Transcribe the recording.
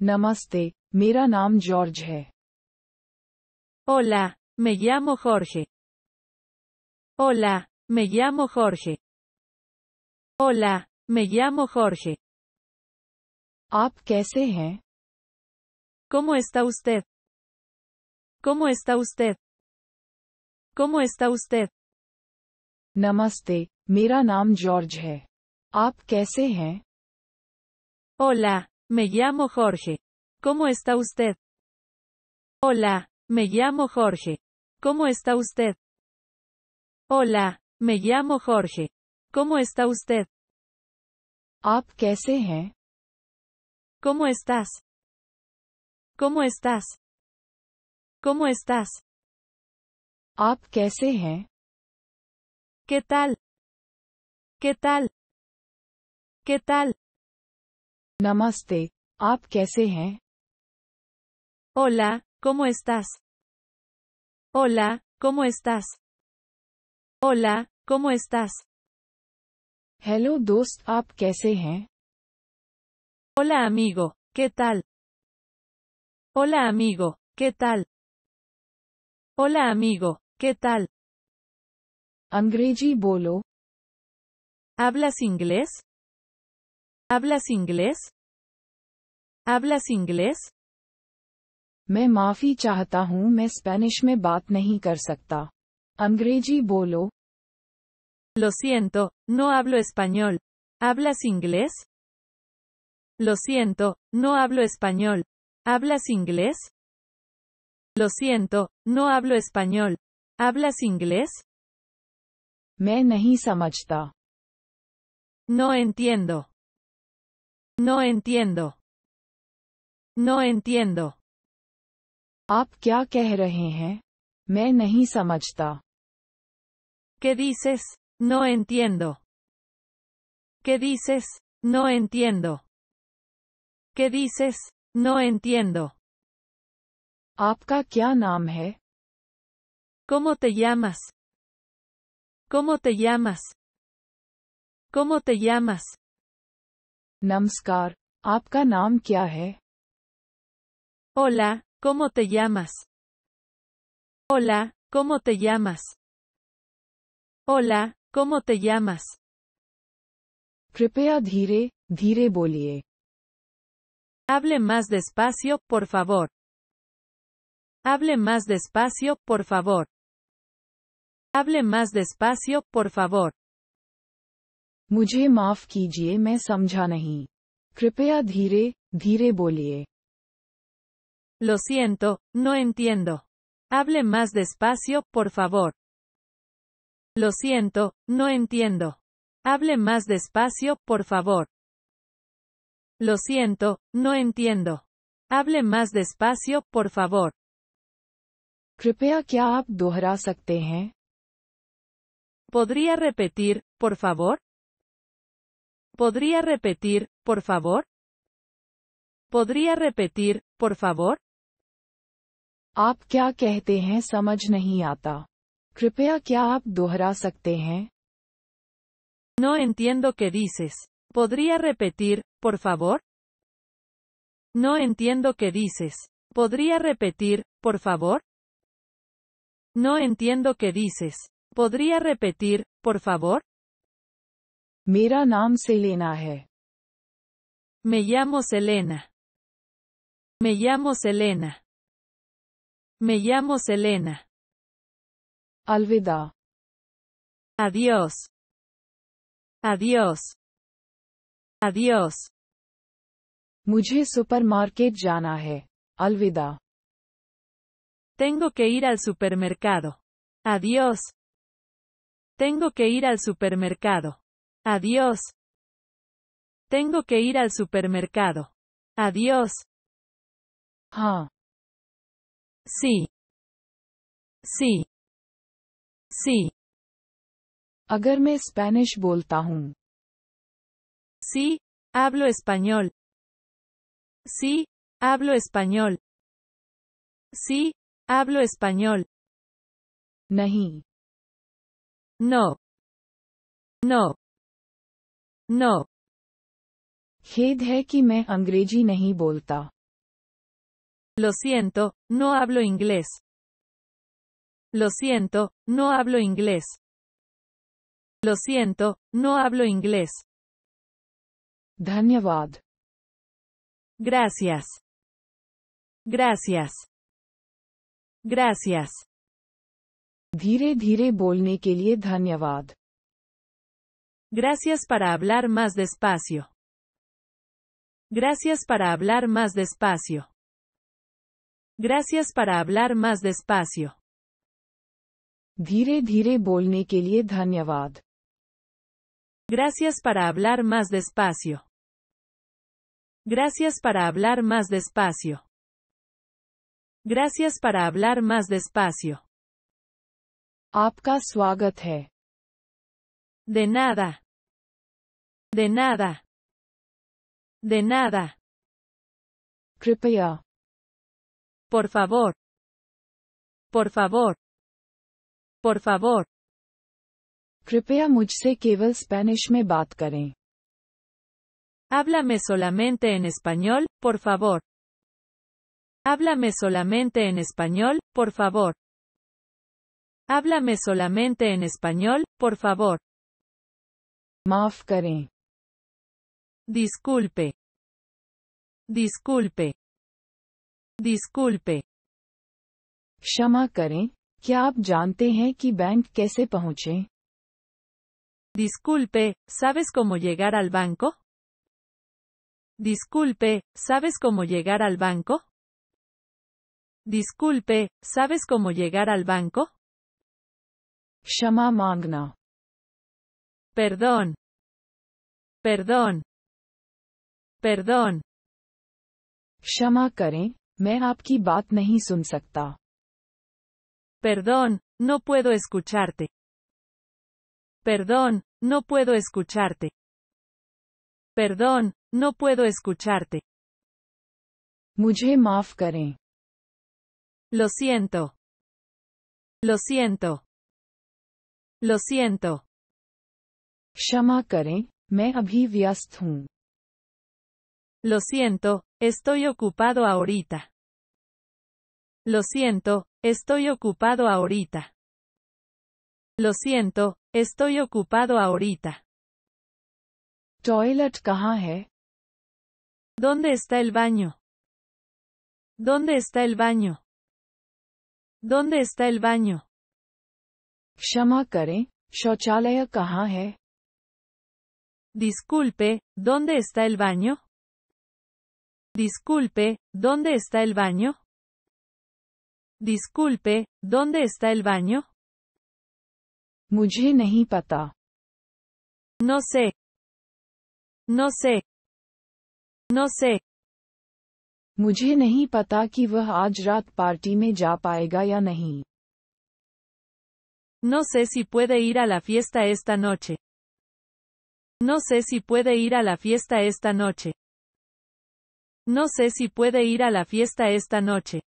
Namaste, mira nam George Hola, me llamo Jorge. Hola, me llamo Jorge. Hola, me llamo Jorge. Ap कैसे ¿Cómo está usted? ¿Cómo está usted? ¿Cómo está usted? Namaste, mira nam George ¿Ap आप कैसे Hola, me llamo Jorge. ¿Cómo está usted? Hola, me llamo Jorge. ¿Cómo está usted? Hola, me llamo Jorge. ¿Cómo está usted? आप kaise ¿Cómo estás? ¿Cómo estás? ¿Cómo estás? qué ¿Qué tal? ¿Qué tal? ¿Qué tal? Namaste, ¿aap kaise Hola, ¿cómo estás? Hola, ¿cómo estás? Hola, ¿cómo estás? Hello, dost, ¿aap kaise hain? Hola amigo, ¿qué tal? Hola amigo, ¿qué tal? Hola amigo, ¿qué tal? Angreji Bolo, ¿Hablas inglés? ¿Hablas inglés? ¿Hablas inglés? Me माफी चाहता me Me bat में Lo siento, no hablo español. ¿Hablas inglés? Lo siento, no hablo español. ¿Hablas inglés? Lo siento, no hablo español. ¿Hablas inglés? Me nahi No entiendo. No entiendo. No entiendo. ap क्या कह रहे ¿Qué dices? No entiendo. ¿Qué dices? No entiendo. ¿Qué dices? No entiendo. apka kya naam ¿Cómo te llamas? ¿Cómo te llamas? ¿Cómo te llamas? Namskar, ¿apka Hola, ¿cómo te llamas? Hola, ¿cómo te llamas? Hola, ¿cómo te llamas? कृपया धीरे धीरे bolie. Hable más despacio, por favor. Hable más despacio, por favor. Hable más despacio, por favor. मुझे कीजिए मैं समझा नहीं कृपया धीरे Lo siento, no entiendo. Hable más despacio, por favor. Lo siento, no entiendo. Hable más despacio, por favor. Lo siento, no entiendo. Hable más despacio, por favor. ¿Podría repetir, por favor? ¿Podría repetir, por favor? ¿Podría repetir, por favor? आप क्या No entiendo qué dices. ¿Podría repetir, por favor? No entiendo qué dices. ¿Podría repetir, por favor? No entiendo qué dices. ¿Podría repetir, por favor? Mira nam Selena. Me llamo Selena. Me llamo Selena. Me llamo Selena. Alvida. Adiós. Adiós. Adiós. Muji supermarket jana Alvida. Tengo que ir al supermercado. Adiós. Tengo que ir al supermercado. Adiós. Tengo que ir al supermercado. Adiós. Ah. Sí. Sí. Sí. agarme Spanish Sí, hablo español. Sí, hablo español. Sí, hablo español. No. No. No. No. खेद है कि मैं अंग्रेजी Lo siento, no hablo inglés. Lo siento, no hablo inglés. Lo siento, no hablo inglés. धन्यवाद Gracias. Gracias. Gracias. धीरे धीरे बोलने के लिए Gracias para hablar más despacio. Gracias para hablar más despacio. Gracias para hablar más despacio. Gracias para hablar más despacio. Gracias para hablar más despacio. Gracias para hablar más despacio. De nada. De nada. De nada. Kripaya. Por favor. Por favor. Por favor. Cripea mujse keval Spanish me batkare. Háblame solamente en español, por favor. Háblame solamente en español, por favor. Háblame solamente en español, por favor disculpe disculpe disculpe Shama करें Disculpe, ¿sabes cómo llegar al banco? Disculpe, ¿sabes cómo llegar al banco? Disculpe, ¿sabes cómo llegar al banco? Shama Perdón. Perdón. Perdón. Shama Me Perdón, no puedo escucharte. Perdón, no puedo escucharte. Perdón, no puedo escucharte. Mujhe mafkari. Lo siento. Lo siento. Lo siento. करें Lo siento, estoy ocupado ahorita. Lo siento, estoy ocupado ahorita. Lo siento, estoy ocupado ahorita. Toilet ¿Dónde está el baño? ¿Dónde está el baño? ¿Dónde está el baño? Shama kare, Disculpe, ¿dónde está el baño? Disculpe, ¿dónde está el baño? Disculpe, ¿dónde está el baño? No sé. No sé. No sé. No sé si puede ir a la fiesta esta noche. No sé si puede ir a la fiesta esta noche. No sé si puede ir a la fiesta esta noche.